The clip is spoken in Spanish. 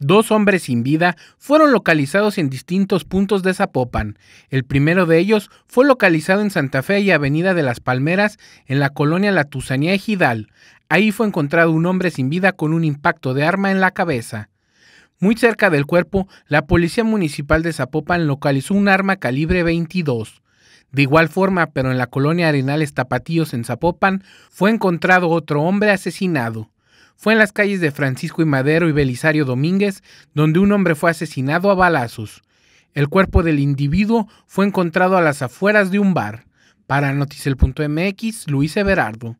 Dos hombres sin vida fueron localizados en distintos puntos de Zapopan. El primero de ellos fue localizado en Santa Fe y Avenida de las Palmeras, en la colonia La y Ejidal. Ahí fue encontrado un hombre sin vida con un impacto de arma en la cabeza. Muy cerca del cuerpo, la Policía Municipal de Zapopan localizó un arma calibre 22. De igual forma, pero en la colonia Arenales Tapatíos en Zapopan, fue encontrado otro hombre asesinado fue en las calles de Francisco y Madero y Belisario Domínguez, donde un hombre fue asesinado a balazos. El cuerpo del individuo fue encontrado a las afueras de un bar. Para Noticel.mx, Luis Everardo.